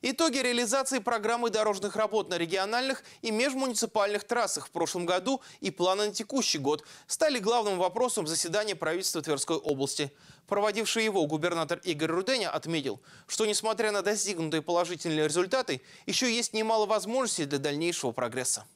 Итоги реализации программы дорожных работ на региональных и межмуниципальных трассах в прошлом году и планы на текущий год стали главным вопросом заседания правительства Тверской области. Проводивший его губернатор Игорь Руденя отметил, что несмотря на достигнутые положительные результаты, еще есть немало возможностей для дальнейшего прогресса.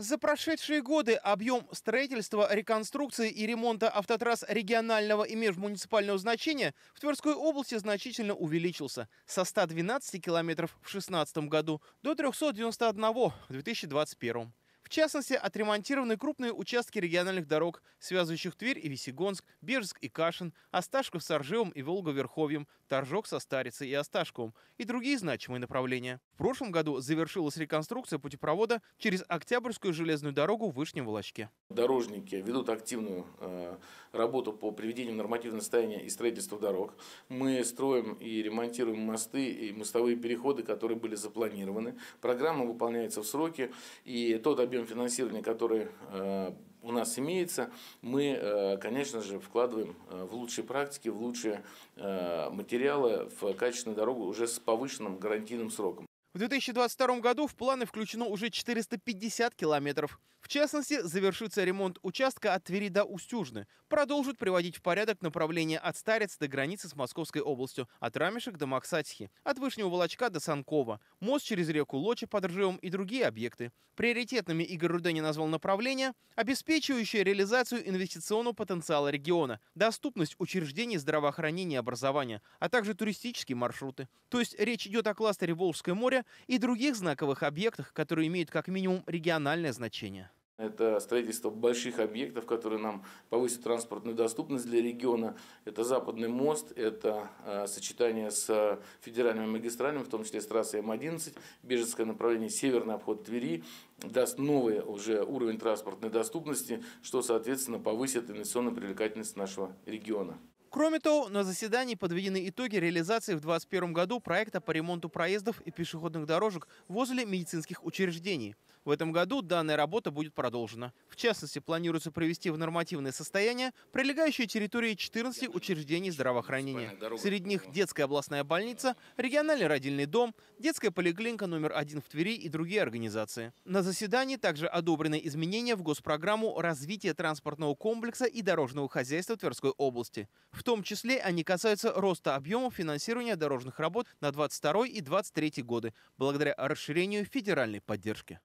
За прошедшие годы объем строительства, реконструкции и ремонта автотрасс регионального и межмуниципального значения в Тверской области значительно увеличился со 112 километров в 2016 году до 391 в 2021. В частности, отремонтированы крупные участки региональных дорог, связывающих Тверь и Весегонск, Бежск и Кашин, Осташков с Оржевом и Волго-Верховьем, Торжок со Старицей и Осташковым и другие значимые направления прошлом году завершилась реконструкция путепровода через Октябрьскую железную дорогу в Вышнем Волочке. Дорожники ведут активную э, работу по приведению нормативного состояния и строительству дорог. Мы строим и ремонтируем мосты и мостовые переходы, которые были запланированы. Программа выполняется в сроки, и тот объем финансирования, который э, у нас имеется, мы, э, конечно же, вкладываем э, в лучшие практики, в лучшие э, материалы, в качественную дорогу уже с повышенным гарантийным сроком. В 2022 году в планы включено уже 450 километров. В частности, завершится ремонт участка от Твери до Устюжны. Продолжат приводить в порядок направление от Старец до границы с Московской областью, от Рамешек до Максатьхи, от Вышнего Волочка до Санкова, мост через реку Лочи под Ржевом и другие объекты. Приоритетными Игорь Рудени назвал направления, обеспечивающие реализацию инвестиционного потенциала региона, доступность учреждений здравоохранения и образования, а также туристические маршруты. То есть речь идет о кластере Волжское море, и других знаковых объектах, которые имеют как минимум региональное значение. Это строительство больших объектов, которые нам повысят транспортную доступность для региона. Это Западный мост, это э, сочетание с федеральными магистралями, в том числе с трассой М11, Бежецкое направление, северный обход Твери, даст новый уже уровень транспортной доступности, что, соответственно, повысит инвестиционную привлекательность нашего региона. Кроме того, на заседании подведены итоги реализации в 2021 году проекта по ремонту проездов и пешеходных дорожек возле медицинских учреждений. В этом году данная работа будет продолжена. В частности, планируется привести в нормативное состояние прилегающие территории 14 учреждений здравоохранения. Среди них детская областная больница, региональный родильный дом, детская поликлиника номер один в Твери и другие организации. На заседании также одобрены изменения в госпрограмму развития транспортного комплекса и дорожного хозяйства Тверской области. В в том числе они касаются роста объемов финансирования дорожных работ на 22 и 23 годы благодаря расширению федеральной поддержки.